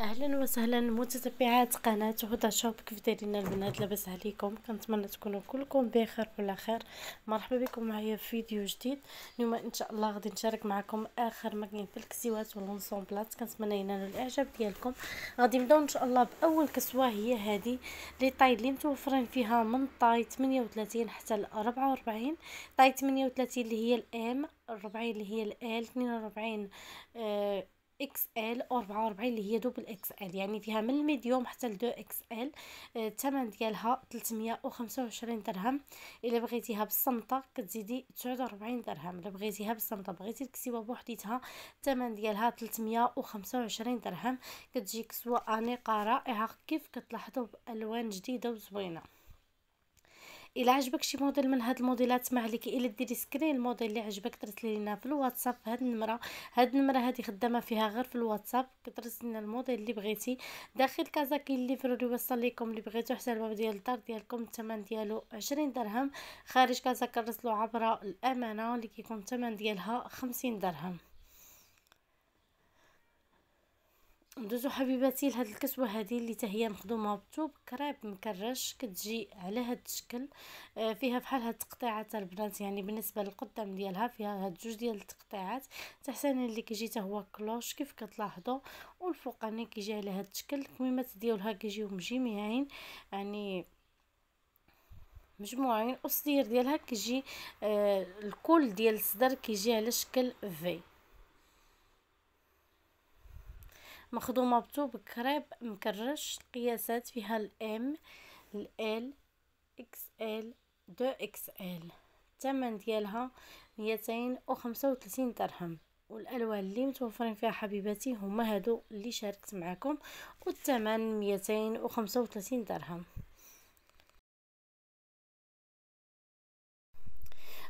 اهلا وسهلا متتبعات قناه هدى شوب كيف دايرين البنات لاباس عليكم كنتمنى تكونوا كلكم بخير وعلى خير مرحبا بكم معايا في فيديو جديد اليوم ان شاء الله غادي نشارك معكم اخر ماكين في الكسوات والونسومبلات كنتمنى ينالوا الاعجاب ديالكم غادي نبداو ان شاء الله باول كسوه هي هذه لي طاي اللي متوفرين فيها من طاي 38 حتى ل 44 طاي 38 اللي هي الام 40 اللي هي ال 42 آه اكس ال 44 اللي هي دوبل اكس ال يعني فيها من الميديوم حتى لدو اكس ال آه، الثمن ديالها 325 درهم الا بغيتيها بالصمطه كتزيدي 49 درهم الا بغيتيها بالصمطه بغيتي الكسيوه بوحديتها الثمن ديالها 325 درهم كتجي كسوه انيقه رائعه كيف كتلاحظوا بالوان جديده وزوينه الى عجبك شي موديل من هاد الموديلات ما عليك الا ديري سكرين الموديل اللي عجبك ترسلي لينا في الواتساب في هاد النمره هاد النمره هادي خدامه فيها غير في الواتساب كترسلي لنا الموديل اللي بغيتي داخل كازا كاين اللي فروري وصل لكم اللي بغيتو حتى الباب ديال الدار ديالكم الثمن ديالو 20 درهم خارج كازا كنرسلو عبر الامانه اللي كيكون الثمن ديالها 50 درهم ندوزو حبيباتي لهاد الكسوه هذه اللي حتى هي مخدومه بالطوب كريب مكرش كتجي على هاد الشكل آه، فيها بحال هاد التقطيعات البنات يعني بالنسبه للقدام ديالها فيها هاد جوج ديال التقطيعات تحسن اللي كيجي حتى هو كلوش كيف كتلاحظوا والفوقاني يعني كيجي على هاد الشكل الكميمات ديالها كيجيو مجمعين يعني مجموعين والصدير ديالها كيجي آه الكل ديال الصدر كيجي على شكل في مخدومه بطوب كريب مكرش القياسات فيها الام ال اكس ال دو اكس ال الثمن ديالها ميتين درهم والالوان اللي متوفرين فيها حبيباتي هما هادو اللي شاركت معكم والثمن ميتين درهم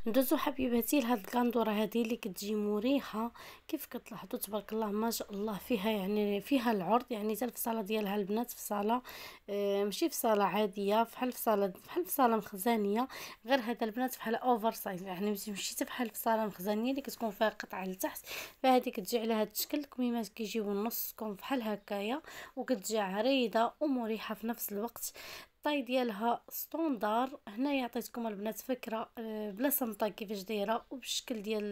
ندوزو حبيباتي لهاد الكاندوره هذه اللي كتجي مريحه كيف كتلاحظوا تبارك الله ما شاء الله فيها يعني فيها العرض يعني حتى الفصاله ديالها البنات فصاله اه ماشي فصاله عاديه بحال فصاله بحال فصاله مخزانيه غير هذا البنات بحال اوفر سايز يعني مشيت بحال فصاله مخزانيه اللي كتكون فيها قطع لتحت فهذه كتجي على هذا الشكل الكميمات كيجيو النص كون بحال هكايا وكتجي عريضه ومريحه في نفس الوقت الطاي ديالها ستوندار هنايا عطيتكم البنات فكره آه، بلا صمتة كيفاش دايره وبالشكل ديال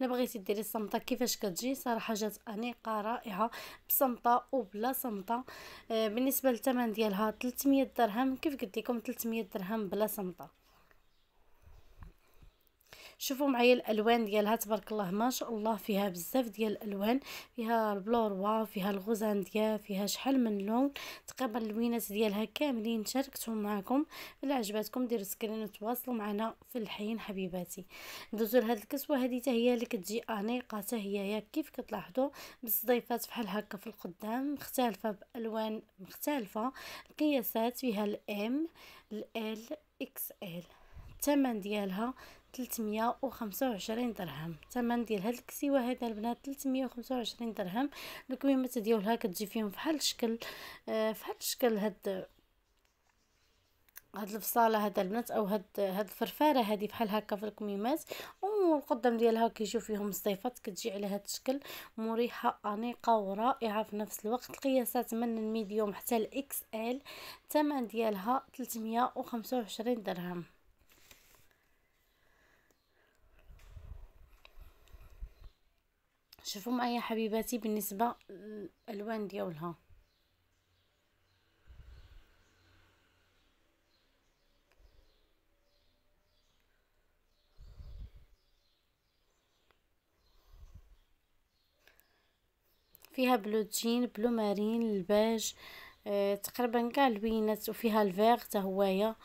الا بغيتي ديري الصمتة كيفاش كتجي صراحه جات انيقه رائعه بصمتة وبلا صمتة آه، بالنسبه للثمن ديالها 300 درهم كيف قلت لكم 300 درهم بلا صمتة شوفوا معايا الالوان ديالها تبارك الله ما شاء الله فيها بزاف ديال الالوان فيها البلوروا فيها ديال فيها شحال من لون تقريبا اللوينات ديالها كاملين شاركتهم معكم الا عجبتكم ديروا سكرين وتواصلوا معنا في الحين حبيباتي ندوزوا لهاد الكسوه هذه حتى هي اللي كتجي انيقه حتى هي ياك كيف كتلاحظوا بالصديفات بحال هكا في القدام مختلفه بالوان مختلفه القياسات فيها الام الال اكس ال الثمن ديالها 325 درهم الثمن ديال هاد الكسيوه هذا البنات 325 درهم الكميمات ديالها كتجي فيهم فحال الشكل آه، فحال الشكل هاد هاد الفصاله هاد البنات او هاد هاد الفرفاره هادي بحال هكا في الكميمات والقدام ديالها كيجيو فيهم الصيفات كتجي على هاد الشكل مريحه انيقه ورائعه في نفس الوقت القياسات من الميديوم حتى الاكس ال الثمن ديالها 325 درهم شوفوا معايا حبيباتي بالنسبه للالوان ديالها فيها بلو جين بلو مارين الباج آه تقريبا كاع اللوينات وفيها الفيغ حتى هوايا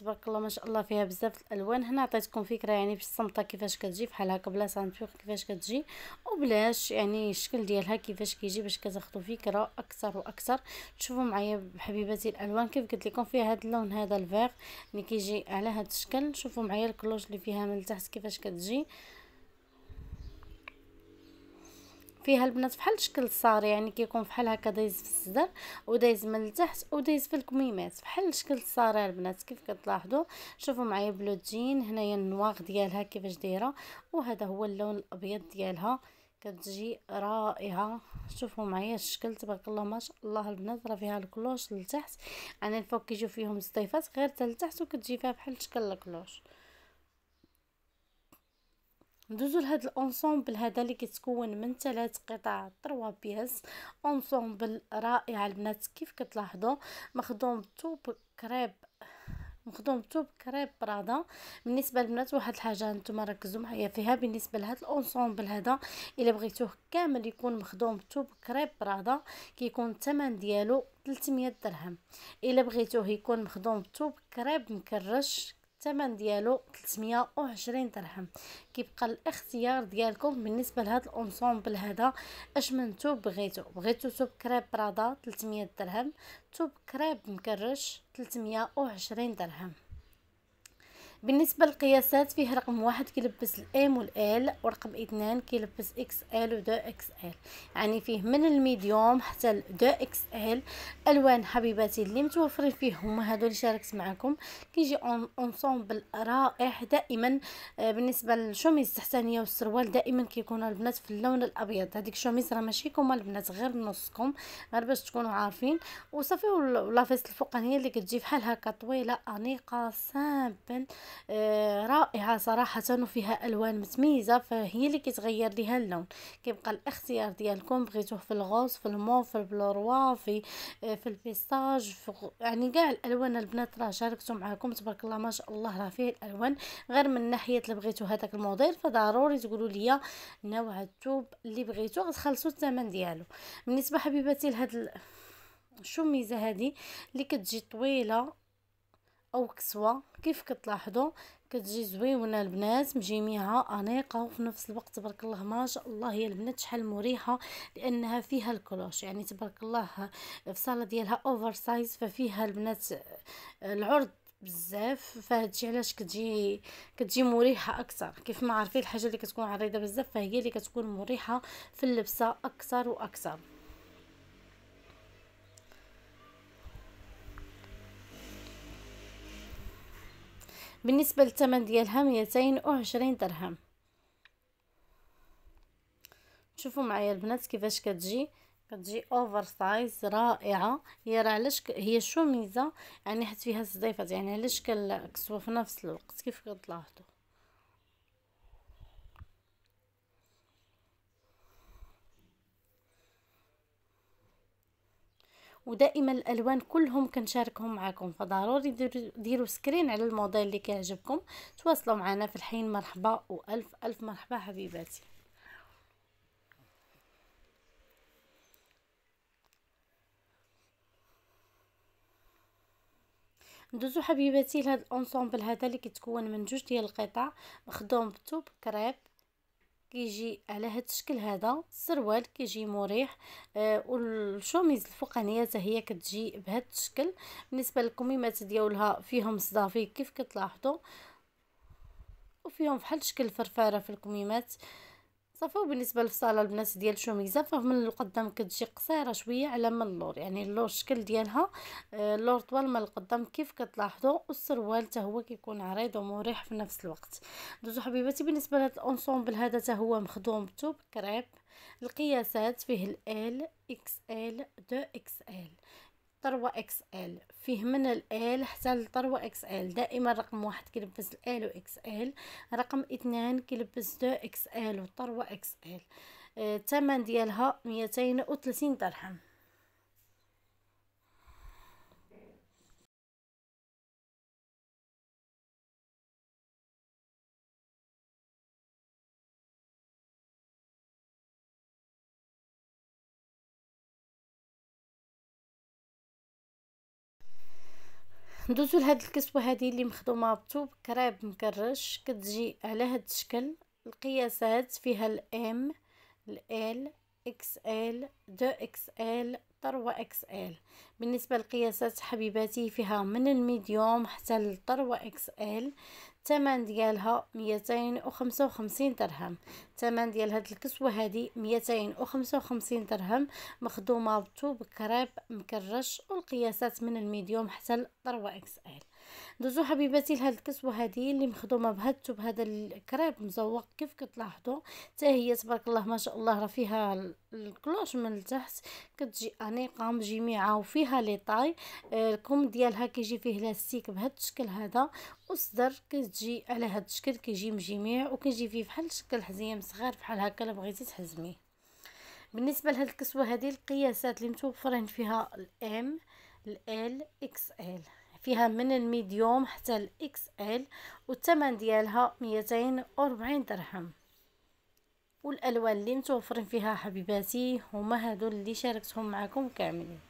تبارك الله ما شاء الله فيها بزاف الالوان هنا عطيتكم فكره يعني في الصمته كيفاش كتجي بحال هكا بلا سانتور كيفاش كتجي وبلاش يعني الشكل ديالها كيفاش كيجي باش كتاخذوا فكره اكثر واكثر تشوفوا معايا حبيباتي الالوان كيف قلت لكم فيها هذا اللون هذا الفيغ اللي كيجي على هذا الشكل شوفوا معايا الكلوج اللي فيها من التحت كيفاش كتجي فيها البنات بحال شكل الصار يعني كيكون بحال هكا دايز في الصدر ودايز من التحت ودايز في الكميمات بحال شكل الصار البنات كيف كتلاحظوا شوفوا معايا بلو جين هنايا النواغ ديالها كيفاش دايره وهذا هو اللون الابيض ديالها كتجي رائعه شوفوا معايا الشكل تبارك الله ما شاء الله البنات راه فيها الكلوش لتحت انا الفوق كيجيو فيهم الصيفات غير حتى لتحت وكتجي فيها بحال شكل الكلوش ندوزو لهاد الانصومبل هذا اللي كيتكون من ثلاث قطع طروا بياس انصومبل رائع البنات كيف كتلاحظوا مخدوم توب كريب مخدوم توب كريب برادا بالنسبه للبنات واحد الحاجه نتوما ركزوا معايا فيها بالنسبه لهاد الانصومبل هذا الا بغيتوه كامل يكون مخدوم توب كريب برادا كيكون الثمن ديالو 300 درهم الا بغيتوه يكون مخدوم توب كريب مكرش الثمن ديالو 320 درهم كيبقى الاختيار ديالكم بالنسبه لهذا الانصومبل هذا اش من توب بغيتو بغيتو توب كريب برادا 300 درهم توب كريب مكرش 320 درهم بالنسبه للقياسات فيه رقم واحد كيلبس الام والال ورقم اثنان كيلبس اكس ال ودو اكس ال يعني فيه من الميديوم حتى دو اكس ال الوان حبيباتي اللي متوفرين فيه هما هادو اللي شاركت معكم كيجي اونسومبل رائع دائما آه، بالنسبه للشوميز التحتانيه والسروال دائما كيكونوا البنات في اللون الابيض هذيك الشوميز راه ماشي كوما البنات غير نصكم غير باش تكونوا عارفين وصافي ولافيس الفوقانيه اللي كتجي بحال هكا طويله انيقه سامبل آه، رائعه صراحه وفيها الوان متميزه فهي اللي كتغير ليها اللون كيبقى الاختيار ديالكم بغيتوه في الغوص في الموف في البلوروا في آه، في الفيستاج في يعني كاع الالوان البنات راه شاركتو معاكم تبارك الله ما شاء الله راه فيه الالوان غير من ناحيه اللي بغيتو هذاك الموديل فضروري تقولوا لي نوع التوب اللي بغيتو غتخلصوا الثمن ديالو بالنسبه حبيباتي لهاد ال... شو ميزة هذه اللي كتجي طويله او كسوه كيف كتلاحظوا كتجي زويونه البنات مجيميها انيقه وفي نفس الوقت تبارك الله ما شاء الله هي البنات شحال مريحه لانها فيها الكلوش يعني تبارك الله في صاله ديالها اوفر سايز ففيها البنات العرض بزاف فهادشي علاش كتجي كتجي مريحه اكثر كيف ما عارفين الحاجه اللي كتكون عريضه بزاف فهي اللي كتكون مريحه في اللبسه اكثر واكثر بالنسبة للثمن ديالها ميتين وعشرين درهم شوفوا معايا البنات كيفاش كتجي كتجي اوفر سايز رائعه هي راه علاش هي شوميزه يعني حيت فيها الزيفات يعني علاش كنكسوها في نفس الوقت كيف كتلاحظوا ودائما الالوان كلهم كنشاركهم معكم فضروري ديروا سكرين على الموديل اللي كيعجبكم تواصلوا معنا في الحين مرحبا والف الف مرحبا حبيباتي ندوزو حبيباتي لهاد الانسومبل هذا اللي كيتكون من جوج ديال القطع مخدوم بتوب كريب كيجي على هاد الشكل هذا السروال كيجي مريح آه والشوميز الفوقانيه حتى هي كتجي بهاد الشكل بالنسبه للكميمات ديالها فيهم صدافي كيف كتلاحظوا وفيهم بحال شكل فرفاره في الكميمات صافي وبالنسبه للصاله البنات ديال الشوميزه فمن القدام كتجي قصيره شويه على من اللور يعني اللور الشكل ديالها آه، اللور طوال من القدام كيف كتلاحظوا والسروال حتى هو كيكون عريض ومريح في نفس الوقت دوزو حبيباتي بالنسبه لهذا الانسومبل هذا حتى هو مخدوم بتوب كريب القياسات فيه ال ال اكس ال دو اكس ال طروة اكس ال فيه من الال حتى لطروة اكس ال دائما رقم واحد كيلبس الال و اكس ال رقم اثنان كيلبس دو اكس ال و طروة اكس ال آه، الثمن ديالها ميتين وثلاثين درهم ندوزو لهاد الكسوه هادي اللي مخدومه بطوب كراب مكرش كتجي على هاد الشكل القياسات فيها الام الال XL 2XL طروة XL بالنسبة للقياسات حبيباتي فيها من الميديوم حتى للطروة XL الثمن ديالها ميتين وخمسة وخمسين درهم الثمن ديال هاد الكسوة هادي ميتين وخمسة وخمسين درهم مخدومة بطوب كريب مكرش والقياسات من الميديوم حتى للطروة XL دوزو حبيباتي لهاد الكسوه هادي اللي مخدومه بهاد بهادتو هذا الكريب مزوق كيف كتلاحظوا حتى هي تبارك الله ما شاء الله راه فيها الكلوش من التحت كتجي انيقه مجميعه وفيها لي طاي آه، الكم ديالها كيجي فيه لاستيك بهاد الشكل هذا والصدر كتجي على هاد الشكل كيجي مجميع وكيجي فيه بحال شكل حزيم صغير بحال هكا الا بغيتي تحزميه بالنسبه لهاد الكسوه هذه القياسات اللي متوفرين فيها الام الال اكس ال فيها من الميديوم حتى الاكس ال والثمن ديالها ميتين درهم والالوان اللي متوفرين فيها حبيباتي هما هادو اللي شاركتهم معكم كاملين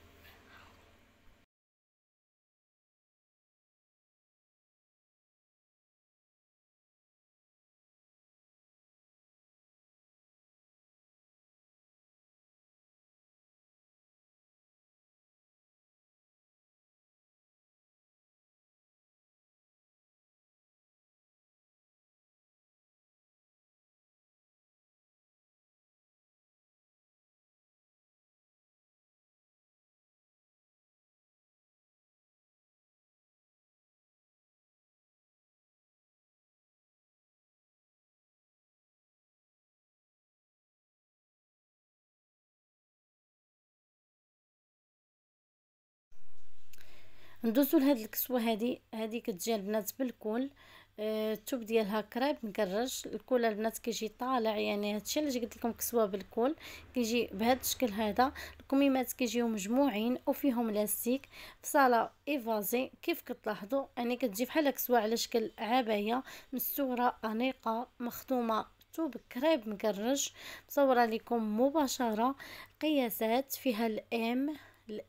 ندوزو لهاد الكسوه هادي هادي كتجي البنات بالكول آه التوب ديالها كراب مكرش الكول البنات كيجي طالع يعني هادشي علاش قلت لكم كسوه بالكول كيجي بهاد الشكل هذا الكميمات كيجيو مجموعين وفيهم لاستيك فصاله ايفازي كيف كتلاحظوا يعني كتجي بحال كسوه على شكل عبايه مستوره انيقه مخدومه جبتو كريب مكرش مصوره لكم مباشره قياسات فيها الام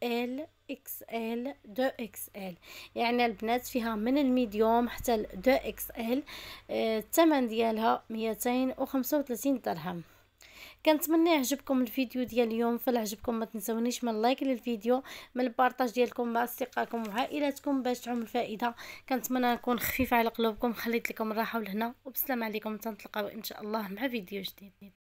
ال اكس ال دو اكس ال يعني البنات فيها من الميديوم حتى دو اكس آه، ال الثمن ديالها ميتين درهم كنتمنى يعجبكم الفيديو ديال اليوم فلا عجبكم ما تنسونيش من لايك للفيديو من البارطاج ديالكم مع اصدقائكم وعائلاتكم باش تعم الفائده كنتمنى نكون خفيفه على قلوبكم خليت لكم الراحه ولهنا وبسلام عليكم تنتلقاو ان شاء الله مع فيديو جديد